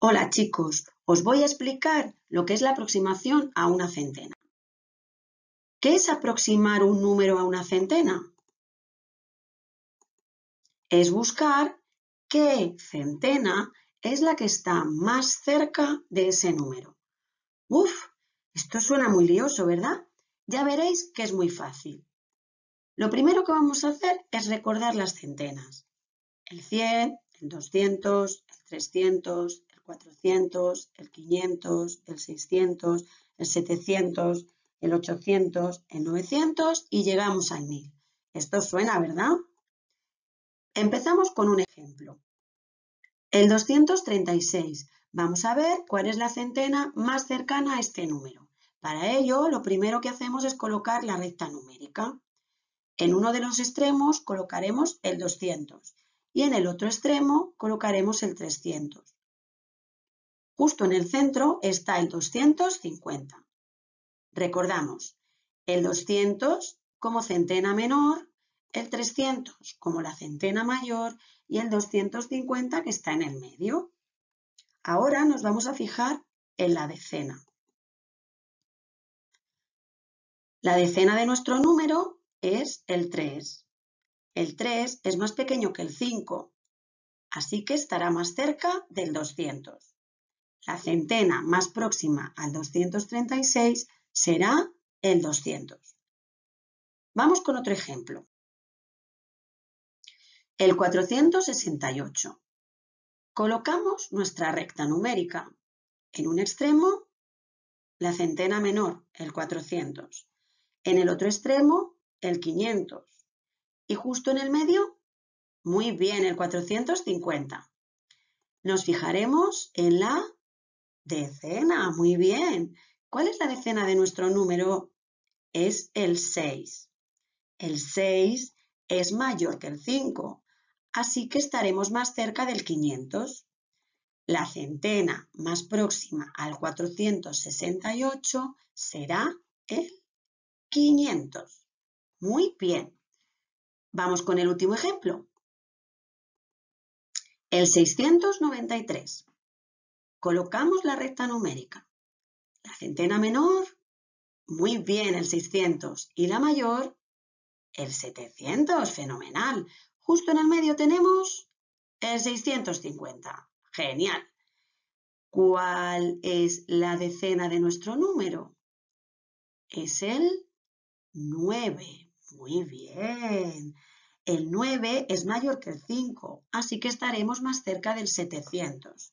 Hola chicos, os voy a explicar lo que es la aproximación a una centena. ¿Qué es aproximar un número a una centena? Es buscar qué centena es la que está más cerca de ese número. Uf, esto suena muy lioso, ¿verdad? Ya veréis que es muy fácil. Lo primero que vamos a hacer es recordar las centenas. El 100, el 200, el 300, 400, el 500, el 600, el 700, el 800, el 900 y llegamos al 1000. Esto suena, ¿verdad? Empezamos con un ejemplo. El 236. Vamos a ver cuál es la centena más cercana a este número. Para ello, lo primero que hacemos es colocar la recta numérica. En uno de los extremos colocaremos el 200 y en el otro extremo colocaremos el 300. Justo en el centro está el 250. Recordamos, el 200 como centena menor, el 300 como la centena mayor y el 250 que está en el medio. Ahora nos vamos a fijar en la decena. La decena de nuestro número es el 3. El 3 es más pequeño que el 5, así que estará más cerca del 200. La centena más próxima al 236 será el 200. Vamos con otro ejemplo. El 468. Colocamos nuestra recta numérica. En un extremo, la centena menor, el 400. En el otro extremo, el 500. Y justo en el medio, muy bien, el 450. Nos fijaremos en la Decena, muy bien. ¿Cuál es la decena de nuestro número? Es el 6. El 6 es mayor que el 5, así que estaremos más cerca del 500. La centena más próxima al 468 será el 500. Muy bien. Vamos con el último ejemplo. El 693. Colocamos la recta numérica. La centena menor, muy bien el 600. Y la mayor, el 700. Fenomenal. Justo en el medio tenemos el 650. Genial. ¿Cuál es la decena de nuestro número? Es el 9. Muy bien. El 9 es mayor que el 5, así que estaremos más cerca del 700.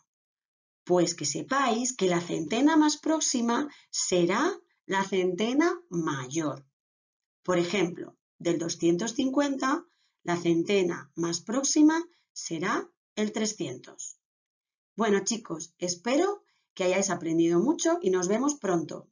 Pues que sepáis que la centena más próxima será la centena mayor. Por ejemplo, del 250, la centena más próxima será el 300. Bueno chicos, espero que hayáis aprendido mucho y nos vemos pronto.